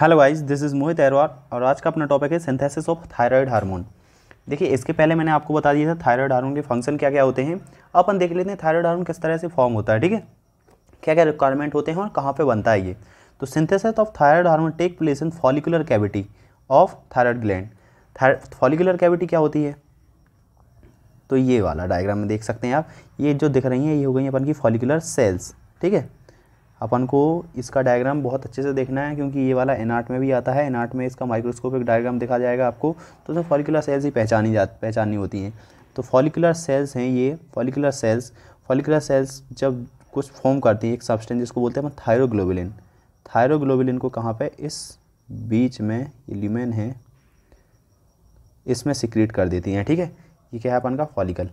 hello guys this is Mohit Arwar और आज का अपना टॉपिक है सिंथेसिस ऑफ थायराइड हार्मोन देखिए इसके पहले मैंने आपको बता दिया था थायराइड हार्मोन के फंक्शन क्या क्या होते हैं अपन देख लेते हैं थायराइड हार्मोन किस तरह से फॉर्म होता है ठीक है क्या क्या रिक्वायरमेंट होते हैं और कहाँ पर बनता है ये तो synthesis of thyroid hormone take place in follicular cavity of thyroid gland follicular cavity क्या होती है तो ये वाला डायग्राम में देख सकते हैं आप ये जो दिख रही हैं ये हो गई अपन की फॉलिकुलर सेल्स ठीक है अपन को इसका डायग्राम बहुत अच्छे से देखना है क्योंकि ये वाला एनआर्ट में भी आता है एनआर्ट में इसका माइक्रोस्कोपिक डायग्राम देखा जाएगा आपको तो उसमें फॉलिकुलर सेल्स ही पहचानी जा पहचानी होती हैं तो फॉलिकुलर सेल्स हैं ये फॉलिकुलर सेल्स फॉलिकुलर सेल्स जब कुछ फॉर्म करती हैं एक सब्सटेंस जिसको बोलते हैं अपन थायरोग्लोबिलिन थायरोग्लोबिलिन को कहाँ पर इस बीच में ये है इसमें सिक्रीट कर देती हैं ठीक है ये क्या है अपन का फॉलिकल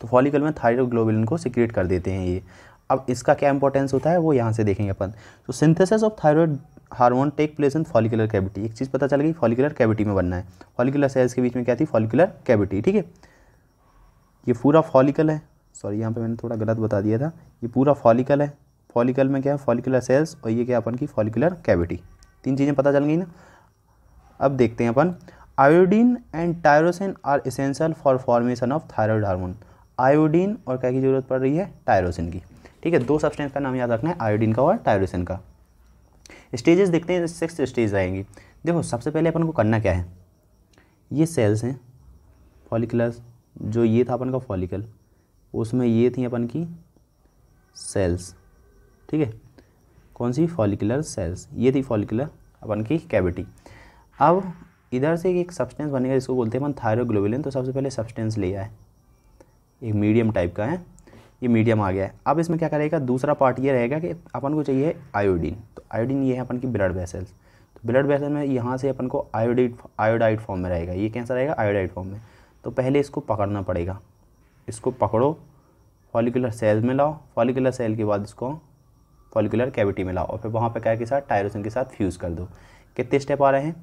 तो फॉलिकल में थायरोग्लोबिलिन को सिक्रीट कर देते हैं ये अब इसका क्या इंपॉर्टेंस होता है वो यहाँ से देखेंगे अपन तो synthesis of thyroid hormone take place in follicular cavity एक चीज़ पता चल गई फॉलिकुलर कैविटी में बनना है फॉलिकुलर सेल्स के बीच में क्या थी फॉलिकुलर कैविटी ठीक है ये पूरा फॉलिकल है सॉरी यहाँ पे मैंने थोड़ा गलत बता दिया था ये पूरा फॉलिकल है फॉलिकल में क्या है फॉलिकुलर सेल्स और ये क्या अपन की फॉलिकुलर कैविटी तीन चीज़ें पता चल गई ना अब देखते हैं अपन iodine and tyrosine are essential for formation of thyroid hormone iodine और क्या की जरूरत पड़ रही है टायरोसिन की ठीक है दो सब्सटेंस का नाम याद रखना है आयोडीन का और टायरोसिन का स्टेजेस देखते हैं सिक्स स्टेज आएंगी देखो सबसे पहले अपन को करना क्या है ये सेल्स हैं फॉलिकुलर्स जो ये था अपन का फॉलिकल उसमें ये थी अपन की सेल्स ठीक है कौन सी फॉलिकुलर सेल्स ये थी फॉलिकुलर अपन की कैविटी अब इधर से एक सब्सटेंस बनेगा जिसको बोलते हैं अपन थायरोग्लोबुलिन तो सबसे पहले सब्सटेंस लिया है एक मीडियम टाइप का है ये मीडियम आ गया है अब इसमें क्या करेगा दूसरा पार्ट ये रहेगा कि अपन को चाहिए आयोडीन तो आयोडीन ये है अपन की ब्लड वेसल्स तो ब्लड वेसल में यहाँ से अपन को आयोडाइड आयोडाइड फॉर्म में रहेगा ये कैसा रहेगा आयोडाइड फॉर्म में तो पहले इसको पकड़ना पड़ेगा इसको पकड़ो फॉलिकुलर सेल में लाओ फॉलिकुलर सेल के बाद इसको फॉलिकुलर कैविटी में लाओ और फिर वहाँ पर क्या के साथ टायरोसिन के साथ फ्यूज़ कर दो कितने स्टेप आ रहे हैं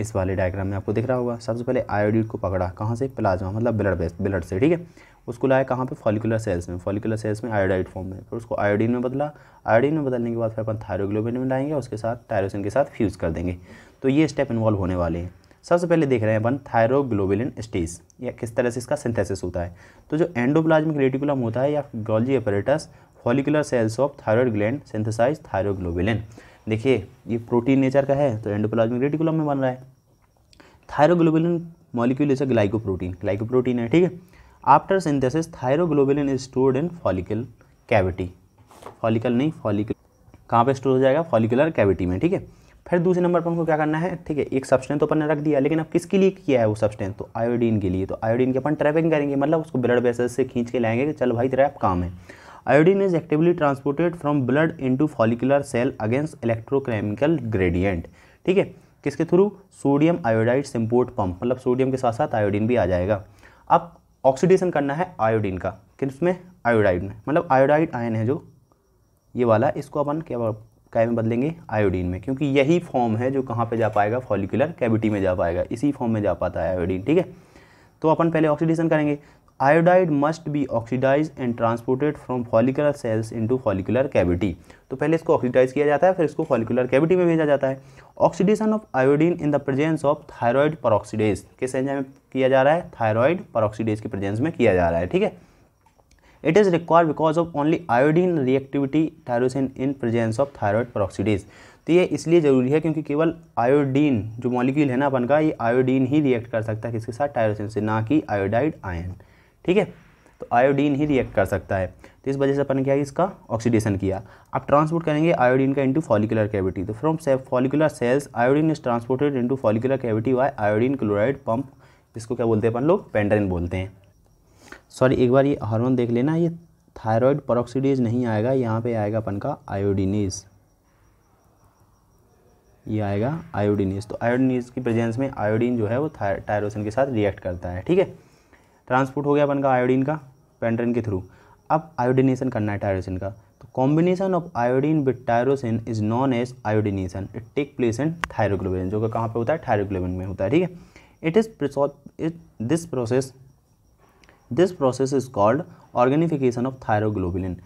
इस वाले डायग्राम में आपको दिख रहा होगा सबसे पहले आयोडीड को पकड़ा कहाँ से प्लाज्मा मतलब ब्लड बेस्ट ब्लड से ठीक है उसको लाया कहाँ पे फॉलिकुलर सेल्स में फॉलिकुलर सेल्स में आयोडाइड फॉर्म में फिर उसको आयोडीन में बदला आयोडीन में बदलने के बाद फिर अपन थायरोग्लोबिन में लाएंगे उसके साथ टायरोसिन के साथ फ्यूज़ कर देंगे तो ये स्टेप इन्वॉल्व होने वाले हैं सबसे पहले देख रहे हैं अपन थायरोग्लोबिलिन स्टेज या किस तरह से इसका सिंथेसिस होता है तो जो एंडोप्लाज्मिक रेटिकुलम होता है या Golgi apparatus follicular cells of thyroid gland synthesize thyroglobulin देखिए ये प्रोटीन नेचर का है तो एंडोप्लाज्मिक रेटिकुलम में बन रहा है thyroglobulin molecule is a glycoprotein glycoprotein है ठीक है after synthesis thyroglobulin is stored in follicle cavity follicle नहीं फॉलिकल कहाँ पे स्टोर हो जाएगा फॉलिकुलर कैविटी में ठीक है फिर दूसरे नंबर पर हमको क्या करना है ठीक है एक सब्सटेंस तो अपन ने रख दिया लेकिन अब किसके लिए किया है वो सब्सटेंस तो आयोडीन के लिए तो आयोडीन की अपन ट्रैपिंग करेंगे मतलब उसको ब्लड वेसल से खींच के लाएंगे कि चल भाई तेरा अब काम है iodine is actively transported from blood into follicular cell against electrochemical gradient ठीक है किसके through sodium iodide symport pump मतलब सोडियम के साथ साथ आयोडीन भी आ जाएगा अब ऑक्सीडेशन करना है आयोडीन का किस में आयोडाइड में मतलब आयोडाइड आयन है जो ये वाला इसको अपन क्या क्या में बदलेंगे आयोडीन में क्योंकि यही फॉर्म है जो कहाँ पे जा पाएगा फॉलिकुलर कैविटी में जा पाएगा इसी फॉर्म में जा पाता है आयोडीन ठीक है तो अपन पहले ऑक्सीडेशन करेंगे must be oxidize and transported from from cells into follicular cavity तो पहले इसको ऑक्सीडाइज किया जाता है फिर इसको फॉलिकुलर कैविटी में भेजा जाता है oxidation of iodine in the presence of thyroid peroxidase किस एंजाइम में किया जा रहा है थायराइड परऑक्सीडेज के प्रेजेंस में किया जा रहा है ठीक है it is required because of only iodine reactivity tyrosine in presence of thyroid peroxidase तो ये इसलिए ज़रूरी है क्योंकि केवल आयोडीन जो मॉलिक्यूल है ना अपन का ये आयोडीन ही रिएक्ट कर सकता है किसके साथ टायरोसिन से ना कि आयोडाइड आयन ठीक है तो आयोडीन ही रिएक्ट कर सकता है तो इस वजह से अपन क्या है इसका ऑक्सीडेशन किया अब ट्रांसपोर्ट करेंगे आयोडीन का इंटू फॉलिकुलर कैविटी तो from follicular cells iodine is transported into follicular cavity via iodine chloride pump इसको क्या बोलते हैं अपन लोग पेंडरिन बोलते हैं सॉरी एक बार ये हार्मोन देख लेना ये थायरॉयड परऑक्सीडेज नहीं आएगा यहाँ पे आएगा अपन का आयोडीनेज ये आएगा आयोडीनेज तो आयोडीनेज की प्रेजेंस में आयोडीन जो है वो थायरोसिन के साथ रिएक्ट करता है ठीक है ट्रांसपोर्ट हो गया अपन का आयोडीन का पेंड्रेन के थ्रू अब आयोडिनेशन करना है टायरोसिन का तो combination of iodine with tyrosine is known as iodination it take place in thyroglobulin जो कि कहाँ पर होता है थायरोग्लोबिन में होता है ठीक है it is this process this process is called organification of thyroglobulin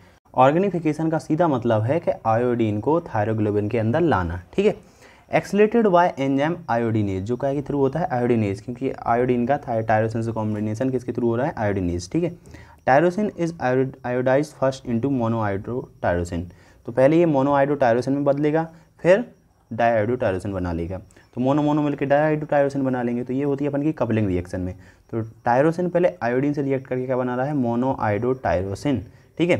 organification का सीधा मतलब है कि आयोडीन को थायरोग्लोबिन के अंदर लाना ठीक है एक्सलेटेड बाय एंजाइम आयोडीनेज जो क्या के थ्रू होता है आयोडीनेज क्योंकि आयोडीन का था टायरोसिन से कॉम्बिनेशन किसके थ्रू हो रहा है आयोडीनेज ठीक है tyrosine is iodize first into monoiodo tyrosine तो पहले ये मोनोआइडो टायरोसिन में बदलेगा फिर डाइआइडो टायरोसिन बना लेगा तो मोनो मोनो मिलकर डाइआइडो टायरोसिन बना लेंगे तो ये होती है अपन की कपलिंग रिएक्शन में तो टायरोसिन पहले आयोडीन से रिएक्ट करके क्या बना रहा है मोनोआइडो टायरोसिन ठीक है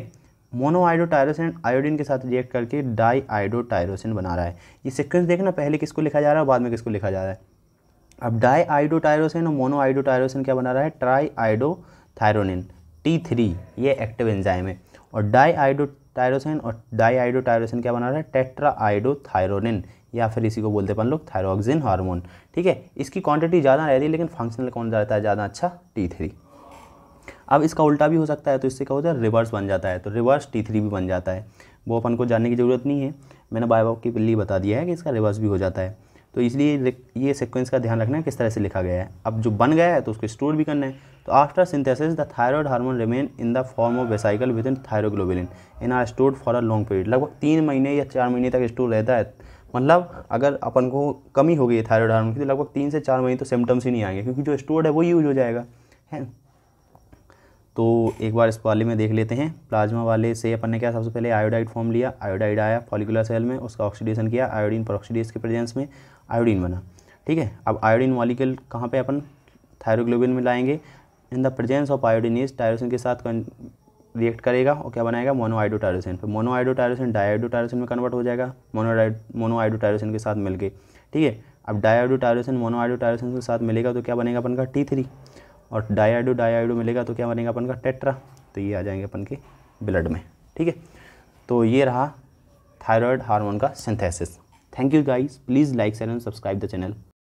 मोनोआइडोटायरोसिन आयोडीन के साथ रिएक्ट करके डाई आइडोटायरोसिन बना रहा है ये सिक्वेंस देखना पहले किसको लिखा जा रहा है बाद में किसको लिखा जा रहा है अब डाई आइडोटायरोसिन और मोनोआइडोटायरोसिन क्या बना रहा है ट्राई आइडोथायरोनिन टी थ्री ये एक्टिव एंजाइम है और डाई आइडोटायरोसिन और डाई आइडोटायरोसिन क्या बना रहा है टेट्रा आइडोथायरोनिन या फिर इसी को बोलते अपन लोग थायरोक्सिन हार्मोन ठीक है इसकी क्वांटिटी ज़्यादा रहती है लेकिन फंक्शनल कौन रहता है ज़्यादा अच्छा टी थ्री अब इसका उल्टा भी हो सकता है तो इससे क्या होता है रिवर्स बन जाता है तो रिवर्स टी थ्री भी बन जाता है वो अपन को जानने की ज़रूरत नहीं है मैंने बाय की के बता दिया है कि इसका रिवर्स भी हो जाता है तो इसलिए ये सिक्वेंस का ध्यान रखना है किस तरह से लिखा गया है अब जो बन गया है तो उसको स्टोर भी करना है तो after synthesis the thyroid hormone remain in the form of vesicle within thyroglobulin in are stored for a long period लगभग तीन महीने या चार महीने तक स्टोर रहता है मतलब अगर अपन को कमी हो गई है थायरॉयड हार्मोन की तो लगभग तीन से चार महीने तो सिम्टम्स ही नहीं आएंगे क्योंकि जो स्टोर्ड है वो यूज हो जाएगा है तो एक बार इस वाले में देख लेते हैं प्लाज्मा वाले से अपन ने क्या सबसे पहले आयोडाइड फॉर्म लिया आयोडाइड आया फॉलिकुलर सेल में उसका ऑक्सीडेशन किया आयोडीन पर ऑक्सीडेज के प्रेजेंस में आयोडीन बना ठीक है अब आयोडीन मॉलिकल कहाँ पे अपन थायरोग्लोबिन में लाएंगे in the presence of iodine is tyrosine के साथ रिएक्ट करेगा और क्या बनाएगा मोनोआइडोटायरोसिन फिर मोनोआइडोटायरोसिन डायोडोटायरोसिन में कन्वर्ट हो जाएगा मोनोडाइड मोनोआइडोटायरोसिन के साथ मिलके ठीक है अब डायोडोटायरोसिन मोनोआइडोटायरोसिन के साथ मिलेगा तो क्या बनेगा अपन का टी थ्री और डायाडो डायाडो मिलेगा तो क्या बनेगा अपन का टेट्रा तो ये आ जाएंगे अपन के ब्लड में ठीक है तो ये रहा थायराइड हार्मोन का synthesis thank you guys please like share and subscribe the channel